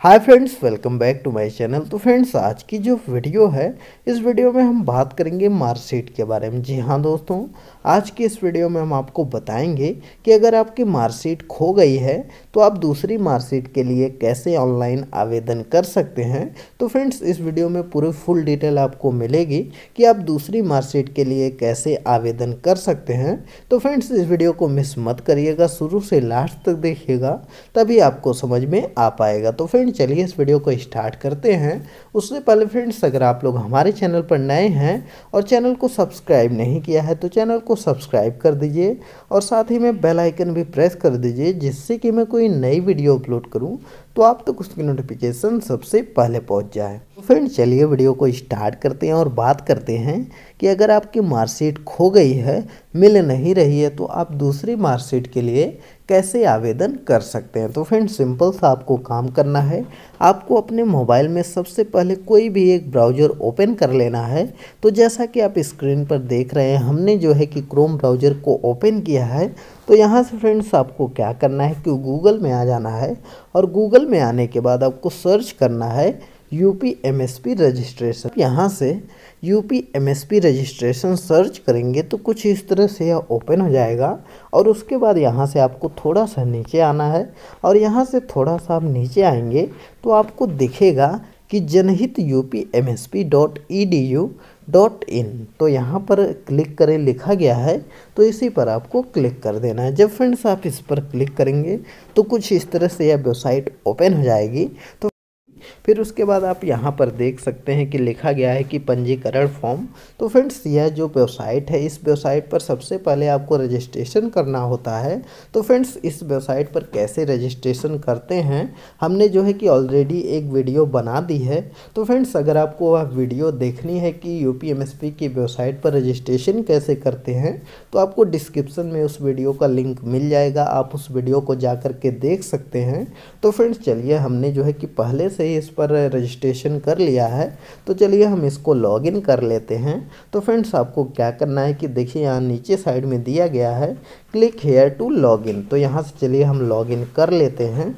hi friends welcome back to my channel तो friends आज की जो वीडियो है इस वीडियो में हम बात करेंगे मार्कशीट के बारे में जी हाँ दोस्तों आज की इस वीडियो में हम आपको बताएंगे कि अगर आपकी मार्कशीट खो गई है तो आप दूसरी मार्कशीट के लिए कैसे ऑनलाइन आवेदन कर सकते हैं तो फ्रेंड्स इस वीडियो में पूरी फुल डिटेल आपको मिलेगी कि आप दूसरी मार्कशीट के लिए कैसे आवेदन कर सकते हैं तो फ्रेंड्स इस वीडियो को मिस मत करिएगा शुरू से लास्ट तक देखिएगा तभी आपको समझ में आ पाएगा तो फ्रेंड्स फ्रेंड चलिए इस वीडियो को स्टार्ट करते हैं उससे पहले फ्रेंड्स अगर आप लोग हमारे चैनल पर नए हैं और चैनल को सब्सक्राइब नहीं किया है तो चैनल को सब्सक्राइब कर दीजिए और साथ ही में बेल आइकन भी प्रेस कर दीजिए जिससे कि मैं कोई नई वीडियो अपलोड करूँ तो आप तक तो उसकी नोटिफिकेशन सबसे पहले पहुंच जाए तो फ्रेंड चलिए वीडियो को स्टार्ट करते हैं और बात करते हैं कि अगर आपकी मार्कशीट खो गई है मिल नहीं रही है तो आप दूसरी मार्कशीट के लिए कैसे आवेदन कर सकते हैं तो फ्रेंड सिंपल सा आपको काम करना है आपको अपने मोबाइल में सबसे पहले कोई भी एक ब्राउज़र ओपन कर लेना है तो जैसा कि आप स्क्रीन पर देख रहे हैं हमने जो है कि क्रोम ब्राउज़र को ओपन किया है तो यहाँ से फ्रेंड्स आपको क्या करना है कि गूगल में आ जाना है और गूगल में आने के बाद आपको सर्च करना है यूपी एमएसपी रजिस्ट्रेशन यहाँ से यूपी एमएसपी रजिस्ट्रेशन सर्च करेंगे तो कुछ इस तरह से यह ओपन हो जाएगा और उसके बाद यहाँ से आपको थोड़ा सा नीचे आना है और यहाँ से थोड़ा सा आप नीचे आएंगे तो आपको दिखेगा कि जनहित U P M S P dot E D U dot in तो यहाँ पर क्लिक करें लिखा गया है तो इसी पर आपको क्लिक कर देना है जब फ्रेंड्स आप इस पर क्लिक करेंगे तो कुछ इस तरह से यह वेबसाइट ओपन हो जाएगी तो फिर उसके बाद आप यहाँ पर देख सकते हैं कि लिखा गया है कि पंजीकरण फॉर्म तो फ्रेंड्स यह जो वेबसाइट है इस वेबसाइट पर सबसे पहले आपको रजिस्ट्रेशन करना होता है तो फ्रेंड्स इस वेबसाइट पर कैसे रजिस्ट्रेशन करते हैं हमने जो है कि ऑलरेडी एक वीडियो बना दी है तो फ्रेंड्स अगर आपको वह वीडियो देखनी है कि यू की वेबसाइट पर रजिस्ट्रेशन कैसे करते हैं तो आपको डिस्क्रिप्सन में उस वीडियो का लिंक मिल जाएगा आप उस वीडियो को जा के देख सकते हैं तो फ्रेंड्स चलिए हमने जो है कि पहले से ही इस पर रजिस्ट्रेशन कर लिया है तो चलिए हम इसको लॉगिन कर लेते हैं तो फ्रेंड्स आपको क्या करना है कि देखिए यहाँ नीचे साइड में दिया गया है क्लिक हेयर टू लॉगिन तो यहाँ से चलिए हम लॉगिन कर लेते हैं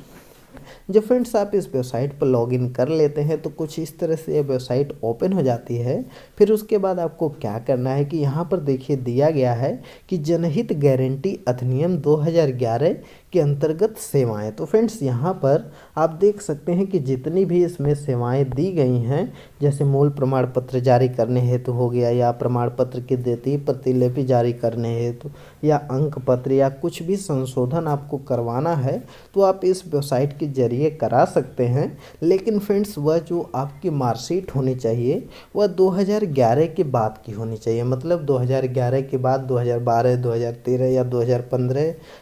जब फ्रेंड्स आप इस वेबसाइट पर लॉगिन कर लेते हैं तो कुछ इस तरह से ये वेबसाइट ओपन हो जाती है फिर उसके बाद आपको क्या करना है कि यहाँ पर देखिए दिया गया है कि जनहित गारंटी अधिनियम 2011 के अंतर्गत सेवाएं तो फ्रेंड्स यहाँ पर आप देख सकते हैं कि जितनी भी इसमें सेवाएं दी गई हैं जैसे मूल प्रमाण पत्र जारी करने हेतु हो गया या प्रमाण पत्र की देती प्रतिलिपि जारी करने हेतु या अंक पत्र या कुछ भी संशोधन आपको करवाना है तो आप इस वेबसाइट के जरिए करा सकते हैं लेकिन फ्रेंड्स वह जो आपकी मार्कशीट होनी चाहिए वह दो के बाद की होनी चाहिए मतलब दो के बाद दो हज़ार या दो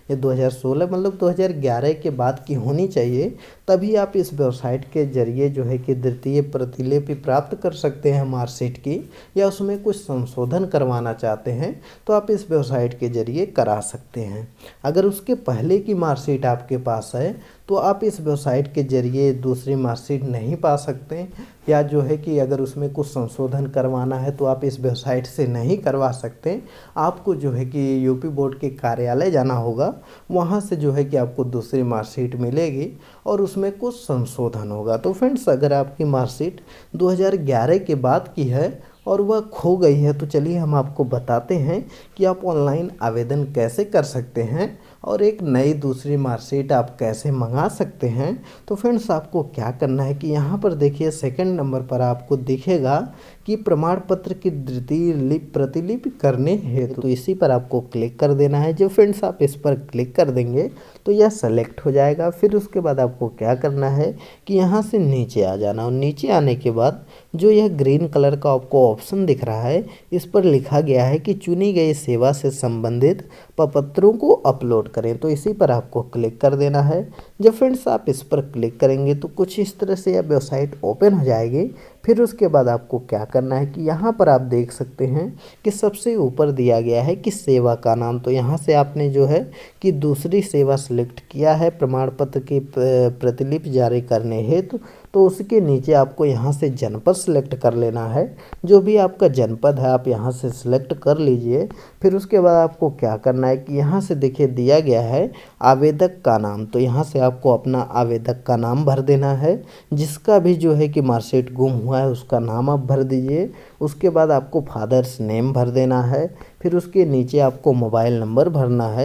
या 2016 मतलब 2011 के बाद की होनी चाहिए तभी आप इस वेबसाइट के ज़रिए जो है कि द्वितीय प्रतिलिपि प्राप्त कर सकते हैं मार्कशीट की या उसमें कुछ संशोधन करवाना चाहते हैं तो आप इस वेबसाइट के ज़रिए करा सकते हैं अगर उसके पहले की मार्कशीट आपके पास है तो आप इस वेबसाइट के ज़रिए दूसरी मार्कशीट नहीं पा सकते या जो है कि अगर उसमें कुछ संशोधन करवाना है तो आप इस वेबसाइट से नहीं करवा सकते आपको जो है कि यूपी बोर्ड के कार्यालय जाना होगा वहाँ से जो है कि आपको दूसरी मार्कशीट मिलेगी और उसमें कुछ संशोधन होगा तो फ्रेंड्स अगर आपकी मार्कशीट 2011 के बाद की है और वह खो गई है तो चलिए हम आपको बताते हैं कि आप ऑनलाइन आवेदन कैसे कर सकते हैं और एक नई दूसरी मार्कशीट आप कैसे मंगा सकते हैं तो फ्रेंड्स आपको क्या करना है कि यहाँ पर देखिए सेकंड नंबर पर आपको दिखेगा की प्रमाण पत्र की द्वितीय प्रतिलिप प्रतिलिपि करने हैं तो, तो इसी पर आपको क्लिक कर देना है जो फ्रेंड्स आप इस पर क्लिक कर देंगे तो यह सेलेक्ट हो जाएगा फिर उसके बाद आपको क्या करना है कि यहाँ से नीचे आ जाना और नीचे आने के बाद जो यह ग्रीन कलर का आपको ऑप्शन दिख रहा है इस पर लिखा गया है कि चुनी गई सेवा से संबंधित पपत्रों को अपलोड करें तो इसी पर आपको क्लिक कर देना है जब फ्रेंड्स आप इस पर क्लिक करेंगे तो कुछ इस तरह से यह वेबसाइट ओपन हो जाएगी फिर उसके बाद आपको क्या करना है कि यहाँ पर आप देख सकते हैं कि सबसे ऊपर दिया गया है कि सेवा का नाम तो यहाँ से आपने जो है कि दूसरी सेवा सेलेक्ट किया है प्रमाण पत्र की प्रतिलिपि जारी करने हेतु तो तो उसके नीचे आपको यहाँ से जनपद सेलेक्ट कर लेना है जो भी आपका जनपद है आप यहाँ से सिलेक्ट कर लीजिए फिर उसके बाद आपको क्या करना है कि यहाँ से देखिए दिया गया है आवेदक का नाम तो यहाँ से आपको अपना आवेदक का नाम भर देना है जिसका भी जो है कि मार्कशीट गुम हुआ है उसका नाम आप भर दीजिए उसके बाद आपको फादर्स नेम भर देना है फिर उसके नीचे आपको मोबाइल नंबर भरना है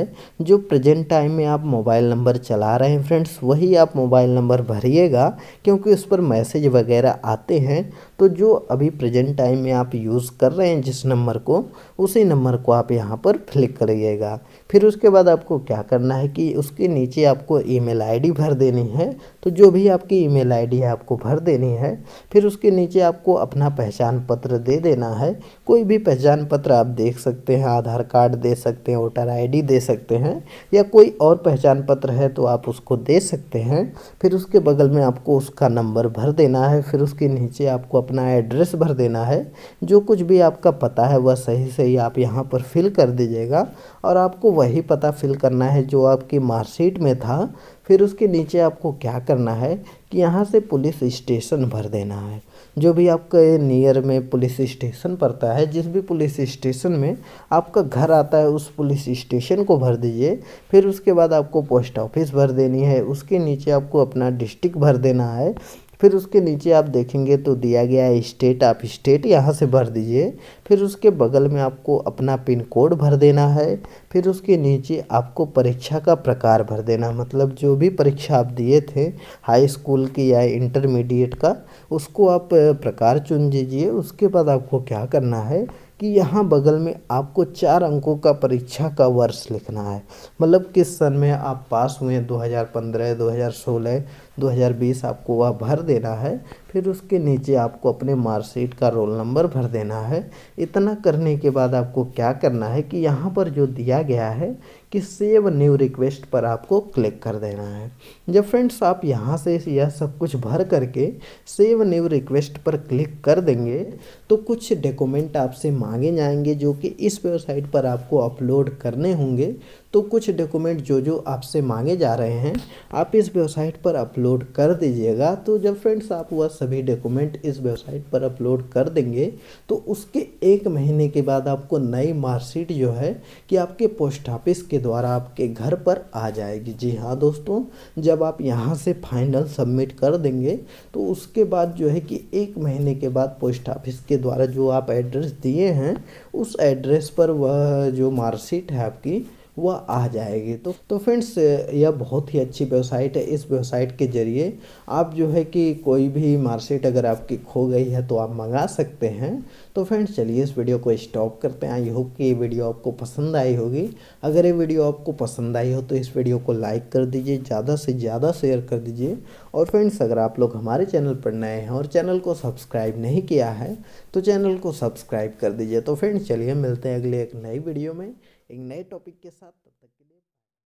जो प्रेजेंट टाइम में आप मोबाइल नंबर चला रहे हैं फ्रेंड्स वही आप मोबाइल नंबर भरिएगा क्योंकि उस पर मैसेज वगैरह आते हैं तो जो अभी प्रेजेंट टाइम में आप यूज़ कर रहे हैं जिस नंबर को उसी नंबर को आप यहाँ पर क्लिक करिएगा फिर उसके बाद आपको क्या करना है कि उसके नीचे आपको ईमेल आईडी भर देनी है तो जो भी आपकी ईमेल आईडी है आपको भर देनी है फिर उसके नीचे आपको अपना पहचान पत्र दे देना है कोई भी पहचान पत्र आप देख सकते हैं आधार कार्ड दे सकते हैं वोटर आईडी दे सकते हैं या कोई और पहचान पत्र है तो आप उसको दे सकते हैं फिर उसके बगल में आपको उसका नंबर भर देना है फिर उसके नीचे आपको अपना एड्रेस भर देना है जो कुछ भी आपका पता है वह सही सही आप यहाँ पर फिल कर दीजिएगा और आपको वही पता फिल करना है जो आपकी मार्कशीट में था फिर उसके नीचे आपको क्या करना है कि यहाँ से पुलिस स्टेशन भर देना है जो भी आपके नियर में पुलिस स्टेशन पड़ता है जिस भी पुलिस स्टेशन में आपका घर आता है उस पुलिस स्टेशन को भर दीजिए फिर उसके बाद आपको पोस्ट ऑफिस भर देनी है उसके नीचे आपको अपना डिस्ट्रिक्ट भर देना है फिर उसके नीचे आप देखेंगे तो दिया गया है स्टेट आप स्टेट यहाँ से भर दीजिए फिर उसके बगल में आपको अपना पिन कोड भर देना है फिर उसके नीचे आपको परीक्षा का प्रकार भर देना मतलब जो भी परीक्षा आप दिए थे हाई स्कूल की या इंटरमीडिएट का उसको आप प्रकार चुन दीजिए उसके बाद आपको क्या करना है कि यहाँ बगल में आपको चार अंकों का परीक्षा का वर्ष लिखना है मतलब किस सन में आप पास हुए हैं 2015, 2016, 2020 आपको वह भर देना है फिर उसके नीचे आपको अपने मार्कशीट का रोल नंबर भर देना है इतना करने के बाद आपको क्या करना है कि यहाँ पर जो दिया गया है कि सेव न्यू रिक्वेस्ट पर आपको क्लिक कर देना है जब फ्रेंड्स आप यहाँ से यह सब कुछ भर करके सेव न्यू रिक्वेस्ट पर क्लिक कर देंगे तो कुछ डॉक्यूमेंट आपसे मांगे जाएंगे जो कि इस वेबसाइट पर आपको अपलोड करने होंगे तो कुछ डॉक्यूमेंट जो जो आपसे मांगे जा रहे हैं आप इस वेबसाइट पर अपलोड कर दीजिएगा तो जब फ्रेंड्स आप वह सभी डॉक्यूमेंट इस वेबसाइट पर अपलोड कर देंगे तो उसके एक महीने के बाद आपको नई मार्कशीट जो है कि आपके पोस्ट ऑफिस के द्वारा आपके घर पर आ जाएगी जी हाँ दोस्तों जब आप यहाँ से फाइनल सबमिट कर देंगे तो उसके बाद जो है कि एक महीने के बाद पोस्ट ऑफिस के द्वारा जो आप एड्रेस दिए हैं उस एड्रेस पर वह जो मार्कशीट है आपकी वह आ जाएगी तो तो फ्रेंड्स यह बहुत ही अच्छी वेबसाइट है इस वेबसाइट के ज़रिए आप जो है कि कोई भी मार्कशीट अगर आपकी खो गई है तो आप मंगा सकते हैं तो फ्रेंड्स चलिए इस वीडियो को स्टॉप करते हैं आई होप कि ये वीडियो आपको पसंद आई होगी अगर ये वीडियो आपको पसंद आई हो तो इस वीडियो को लाइक कर दीजिए ज़्यादा से ज़्यादा शेयर कर दीजिए और फ्रेंड्स अगर आप लोग हमारे चैनल पर नए हैं और चैनल को सब्सक्राइब नहीं किया है तो चैनल को सब्सक्राइब कर दीजिए तो फ्रेंड्स चलिए मिलते हैं अगले एक नई वीडियो में एक नए टॉपिक के साथ तब तक